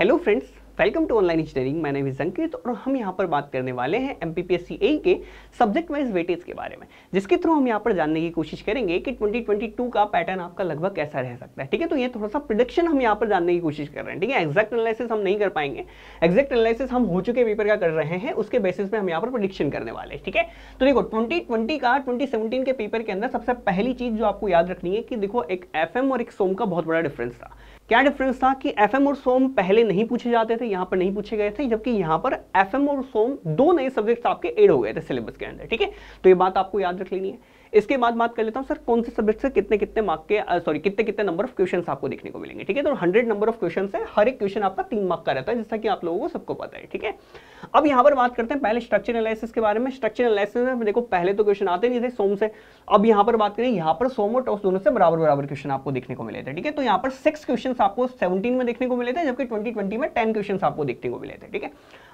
hello friends welcome to online engineering मैंने भी संकेत और हम यहाँ पर बात करने वाले हैं एम पी के सब्जेक्ट वाइज वेटेज के बारे में जिसके थ्रू हम यहाँ पर जानने की कोशिश करेंगे कि 2022 का पैटर्न आपका लगभग कैसा रह सकता है ठीक है तो ये थोड़ा सा प्रिडिक्शन हम यहाँ पर जानने की कोशिश कर रहे हैं ठीक है एग्जैक्ट एनालिसिस हम नहीं कर पाएंगे एग्जैक्ट एनालिसिस हम हो चुके पेपर का कर रहे हैं उसके बेसिस पर हम यहाँ पर प्रिडिक्शन करने वाले हैं ठीक है तो देखो ट्वेंटी का ट्वेंटी के पेपर के अंदर सबसे पहली चीज जो आपको याद रखनी है कि देखो एक एफ और एक सोम का बहुत बड़ा डिफरेंस था क्या डिफरेंस था कि एफ और सोम पहले नहीं पूछे जाते थे यहां पर नहीं पूछे गए थे जबकि यहां पर एफ और सोम दो नए सब्जेक्ट आपके एड हो गए थे सिलेबस के अंदर ठीक है तो ये बात आपको याद रख लेनी है इसके बाद बात कर लेता हूं सर कौन से सब्जेक्ट से कितने कितने मार्क के सॉरी कितने कितने नंबर ऑफ क्वेश्चन आपको देखने को मिलेंगे ठीक है तो हंड्रेड नंबर ऑफ क्वेश्चन है हर एक क्वेश्चन आपका तीन मार्क का रहता है जैसा कि आप लोगों को सबको पता है ठीक है अब यहाँ पर बात करते हैं पहले स्ट्रक्चर एनालिसिस के बारे में स्ट्रक्चर एनालिसिस में देखो पहले तो क्वेश्चन आते नहीं थे सोम से अब यहाँ पर बात करें यहां पर सोम और टॉस दोनों से बराबर बराबर क्वेश्चन आपको देखने को मिले थे ठीक है तो यहाँ पर सिक्स क्वेश्चन आपको सेवनटीन में देखने को मिले थे जबकि ट्वेंटी में टेन क्वेश्चन आपको देखने को मिले थे ठीक है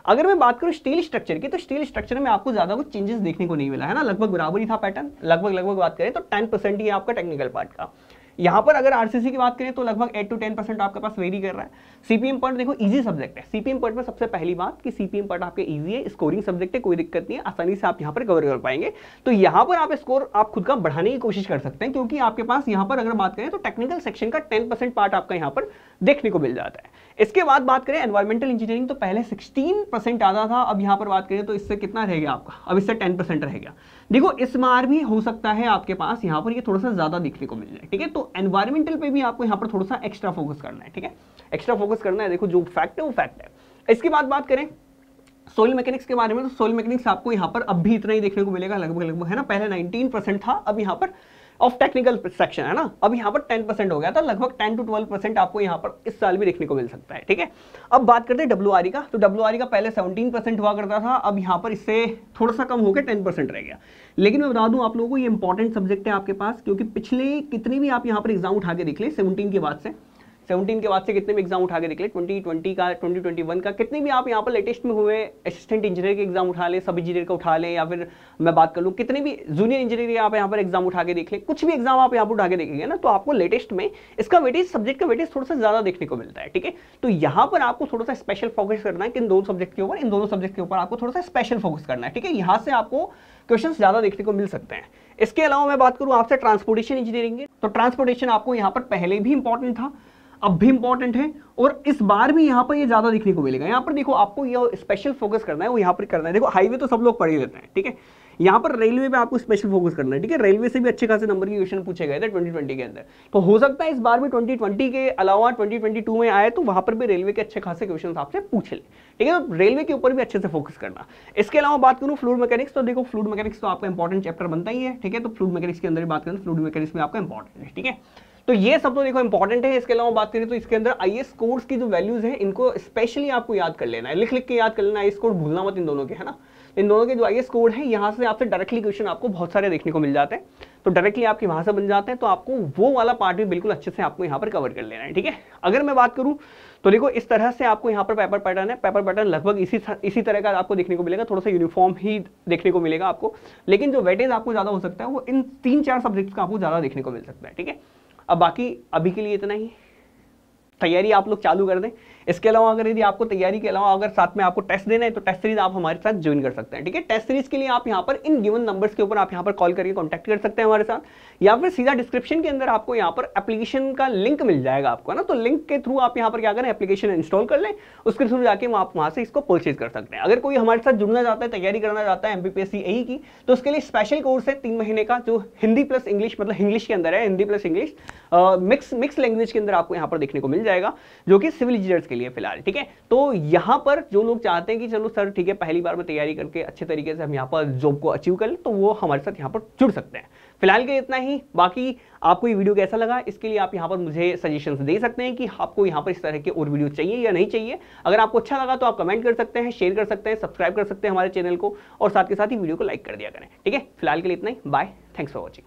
अगर मैं बात करूँ स्टील स्ट्रक्चर की तो स्टील स्ट्रक्चर में आपको ज़्यादा कुछ चेंजेस देखने को नहीं मिला है ना लगभग बराबर ही था पैटर्न लगभग लगभग बात करें तो टेन परसेंट ही आपका टेक्निकल पार्ट का यहां पर अगर आरसीसी की बात करें तो लगभग एट टू टेन परसेंट आपके पास वेरी कर रहा है सीपीएम पॉइंट देखो इजी सब्जेक्ट है सीपीएम पॉइंट में सबसे पहली बात कि सीपीएम पॉइंट आपके इजी है स्कोरिंग सब्जेक्ट है कोई दिक्कत नहीं है आसानी से आप यहां पर कवर कर पाएंगे तो यहां पर आप स्कोर आप खुद का बढ़ाने की कोशिश कर सकते हैं क्योंकि आपके पास यहां पर अगर बात करें तो टेक्निकल सेक्शन का टेन पार्ट आपका यहां पर देखने को मिल जाता है इसके बाद बात करें एनवायरमेंटल इंजीनियरिंग तो पहले सिक्सटीन परसेंट आता था अब यहां पर बात करें तो इससे कितना रह गया आपका अब इससे टेन परसेंट रह गया देखो इस बार भी हो सकता है आपके पास यहां पर ये थोड़ा सा ज़्यादा देखने को मिल जाए ठीक है तो एनवायरमेंटल पे भी आपको यहाँ पर थोड़ा सा एक्स्ट्रा फोकस करना है ठीक है एक्स्ट्रा फोकस करना है देखो जो फैक्ट है वो फैक्ट है इसके बाद बात करें सोइल मैकेनिक्स के बारे में तो सोइल मैकेनिक्स आपको यहाँ पर अब भी इतना ही देखने को मिलेगा लगभग लगभग है ना पहले 19 परसेंट था अब यहाँ पर ऑफ टेक्निकल सेक्शन है ना अब यहां पर टेन परसेंट हो गया था लगभग टेन टू ट्वेल्व परसेंट आपको यहां पर इस साल भी देखने को मिल सकता है ठीक है अब बात करते हैं डब्ल्यू e का तो डब्ल्यू e का पहले सेवनटीन परसेंट हुआ करता था अब यहां पर इससे थोड़ा सा कम होकर टेन परसेंट रह गया लेकिन मैं बता दूं आप लोगों को ये इंपॉर्टेंट सब्जेक्ट है आपके पास क्योंकि पिछले कितनी भी आप यहाँ पर एग्जाम उठा के देख लें सेवनटीन के बाद से सेवनटीन के बाद से कितने भी एग्जाम उठा के देख ले ट्वेंटी ट्वेंटी का ट्वेंटी ट्वेंटी वन का कितने भी आप यहाँ पर लेटेस्ट में हुए असिस्टेंट इंजीनियर के एग्जाम उठा ले सब इंजीनियर का उठा ले या फिर मैं बात कर लूँ कितने भी जूनियर इंजीनियर के आप यहाँ पर एग्जाम उठा के देख ले कुछ भी एग्जाम आप यहाँ पर उठा के देखेंगे ना तो आपको लेटेस्ट में इसका वेटेज सब्जेक्ट का वेटेज थोड़ा सा ज़्यादा देखने को मिलता है ठीक है तो यहाँ पर आपको थोड़ा सा स्पेशल फोकस करना है कि इन दोनों सब्जेक्ट के ऊपर इन दोनों सब्जेक्ट के ऊपर आपको थोड़ा सा स्पेशल फोकस करना है ठीक है यहाँ से आपको क्वेश्चन ज़्यादा देखने को मिल सकते हैं इसके अलावा मैं बात करूँ आपसे ट्रांसपोर्टेशन इंजीनियरिंग की तो ट्रांसपोर्टेशन आपको यहाँ पर पहले भी इंपॉर्टेंट था अब भी इंपॉर्टेंट है और इस बार भी यहां पर ये यह ज़्यादा दिखने को मिलेगा यहां पर देखो आपको ये स्पेशल फोकस करना है वो यहां पर करना है देखो हाईवे तो सब लोग पढ़ ही लेते हैं ठीक है यहां पर रेलवे पे आपको स्पेशल फोकस करना है ठीक है रेलवे से भी अच्छे खासे नंबर के क्वेश्चन पूछे गए थे ट्वेंटी के अंदर तो हो सकता है इस बार भी ट्वेंटी के अलावा ट्वेंटी में आए तो वहां पर भी रेलवे के अच्छे खासे क्वेश्चन आपसे पूछ ले ठीक है तो रेलवे के ऊपर भी अच्छे से फोकस करना इसके अलावा बात करूँ फ्लूड मैकेनिक्स तो देखो फ्लूड मैकेनिक्स तो आपका इंपॉर्टेंट चैप्टर बनता ही है ठीक है तो फ्लूड मैकेनिक्स के अंदर बात करें फ्लूड तो मैकेनिक्स में आपका इंपॉर्टेंट है ठीक है तो ये सब तो देखो इंपॉर्टेंट है इसके अलावा बात करें तो इसके अंदर आई एस कोर्स की जो वैल्यूज है इनको स्पेशली आपको याद कर लेना है लिख लिख के याद कर लेना आई एस कोड भूलना मत इन दोनों के है ना इन दोनों के जो आई एस कोड है यहाँ से आपसे डायरेक्टली क्वेश्चन आपको बहुत सारे देखने को मिल जाते हैं तो डायरेक्टली आपकी वहां से बन जाते हैं तो आपको वो वाला पार्ट भी बिल्कुल अच्छे से आपको यहाँ पर कवर कर लेना है ठीक है अगर मैं बात करूँ तो देखो इस तरह से आपको यहाँ पर पेपर पैटर्न है पेपर पैटर्न लगभग इसी इसी तरह का आपको देखने को मिलेगा थोड़ा सा यूनिफॉर्म ही देखने को मिलेगा आपको लेकिन जो वेटेज आपको ज़्यादा हो सकता है वो इन तीन चार सब्जेक्ट्स का आपको ज़्यादा देखने को मिल सकता है ठीक है अब बाकी अभी के लिए इतना ही तैयारी आप लोग चालू कर दें इसके अलावा अगर यदि आपको तैयारी के अलावा अगर साथ में आपको टेस्ट देना है तो टेस्ट सीरीज आप हमारे साथ ज्वाइन कर सकते हैं ठीक है टेस्ट सीरीज के लिए आप यहाँ पर इन गिवन नंबर्स के ऊपर आप यहाँ पर कॉल करके कॉन्टैक्ट कर सकते हैं हमारे साथ या फिर सीधा डिस्क्रिप्शन के अंदर आपको यहाँ पर एप्लीकेशन का लिंक मिल जाएगा आपको ना तो लिंक के थ्रू आप यहाँ पर क्या करें एप्लीकेशन इंस्टॉल कर लें उसके थ्रू जाके आप वहाँ से इसको परचेज कर सकते हैं अगर कोई हमारे साथ जुड़ना चाहता है तैयारी करना चाहता है एम यही की तो उसके लिए स्पेशल कोर्स है तीन महीने का जो हिंदी प्लस इंग्लिश मतलब इंग्लिश के अंदर है Hindi plus English mix mix language के अंदर आपको यहाँ पर देखने को मिल जाएगा जो कि सिविल इंजीनियर्स के लिए फिलहाल ठीक है तो यहां पर जो लोग चाहते हैं कि चलो सर ठीक है पहली बार में तैयारी करके अच्छे तरीके से हम यहाँ पर जॉब को अचीव कर ले तो वो हमारे साथ यहाँ पर जुड़ सकते हैं फिलहाल के इतना ही बाकी आपको ये वीडियो कैसा लगा इसके लिए आप यहाँ पर मुझे सजेशन दे सकते हैं कि आपको यहाँ पर इस तरह के और वीडियो चाहिए या नहीं चाहिए अगर आपको अच्छा लगा तो आप कमेंट कर सकते हैं शेयर कर सकते हैं सब्सक्राइब कर सकते हैं हमारे चैनल को और साथ के साथ ही वीडियो को लाइक कर दिया करें ठीक है फिलहाल के लिए इतना ही बाय थैंक्स फॉर वॉचिंग